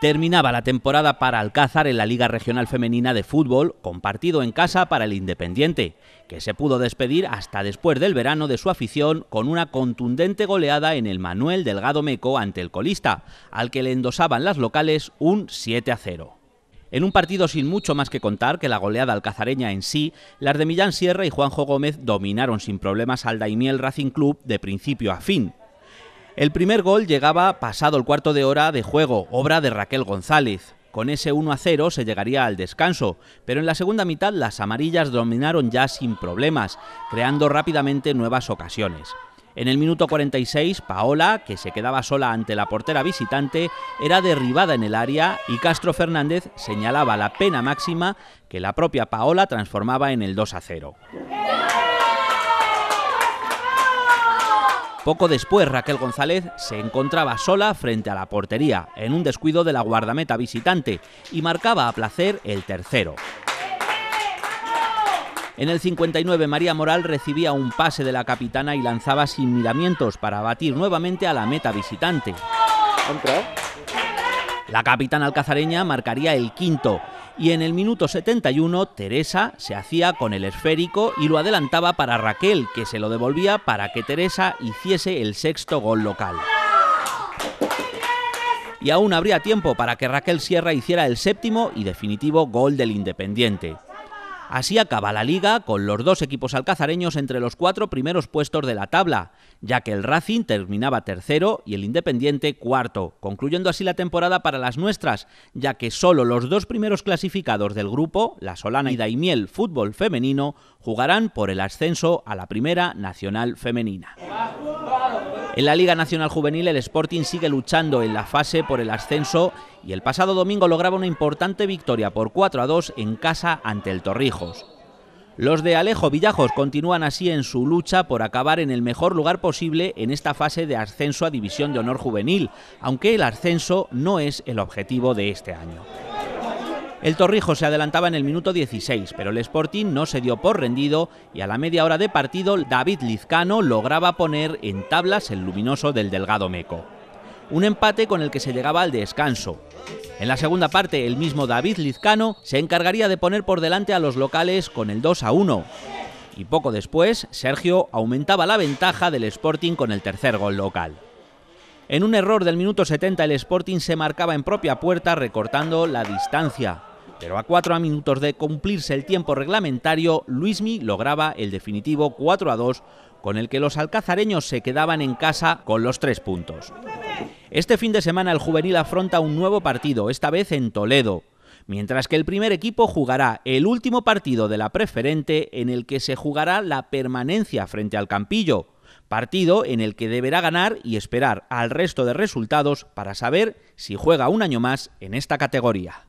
Terminaba la temporada para Alcázar en la Liga Regional Femenina de Fútbol, con partido en casa para el Independiente, que se pudo despedir hasta después del verano de su afición con una contundente goleada en el Manuel Delgado Meco ante el colista, al que le endosaban las locales un 7 a 0. En un partido sin mucho más que contar que la goleada alcazareña en sí, las de Millán Sierra y Juanjo Gómez dominaron sin problemas al Daimiel Racing Club de principio a fin, el primer gol llegaba pasado el cuarto de hora de juego, obra de Raquel González. Con ese 1 a 0 se llegaría al descanso, pero en la segunda mitad las amarillas dominaron ya sin problemas, creando rápidamente nuevas ocasiones. En el minuto 46, Paola, que se quedaba sola ante la portera visitante, era derribada en el área y Castro Fernández señalaba la pena máxima que la propia Paola transformaba en el 2 a 0. Poco después, Raquel González se encontraba sola frente a la portería, en un descuido de la guardameta visitante, y marcaba a placer el tercero. En el 59, María Moral recibía un pase de la capitana y lanzaba sin miramientos para batir nuevamente a la meta visitante. La capitana alcazareña marcaría el quinto y en el minuto 71 Teresa se hacía con el esférico y lo adelantaba para Raquel, que se lo devolvía para que Teresa hiciese el sexto gol local. Y aún habría tiempo para que Raquel Sierra hiciera el séptimo y definitivo gol del Independiente. Así acaba la liga con los dos equipos alcazareños entre los cuatro primeros puestos de la tabla, ya que el Racing terminaba tercero y el Independiente cuarto, concluyendo así la temporada para las nuestras, ya que solo los dos primeros clasificados del grupo, la Solana y Daimiel Fútbol Femenino, jugarán por el ascenso a la Primera Nacional Femenina. En la Liga Nacional Juvenil el Sporting sigue luchando en la fase por el ascenso y el pasado domingo lograba una importante victoria por 4 a 2 en casa ante el Torrijos. Los de Alejo Villajos continúan así en su lucha por acabar en el mejor lugar posible en esta fase de ascenso a División de Honor Juvenil, aunque el ascenso no es el objetivo de este año. El Torrijo se adelantaba en el minuto 16, pero el Sporting no se dio por rendido y a la media hora de partido David Lizcano lograba poner en tablas el luminoso del Delgado Meco. Un empate con el que se llegaba al descanso, en la segunda parte, el mismo David Lizcano se encargaría de poner por delante a los locales con el 2 a 1. Y poco después, Sergio aumentaba la ventaja del Sporting con el tercer gol local. En un error del minuto 70 el Sporting se marcaba en propia puerta recortando la distancia. Pero a cuatro minutos de cumplirse el tiempo reglamentario, Luismi lograba el definitivo 4 a 2, con el que los alcazareños se quedaban en casa con los tres puntos. Este fin de semana el juvenil afronta un nuevo partido, esta vez en Toledo, mientras que el primer equipo jugará el último partido de la preferente en el que se jugará la permanencia frente al Campillo, partido en el que deberá ganar y esperar al resto de resultados para saber si juega un año más en esta categoría.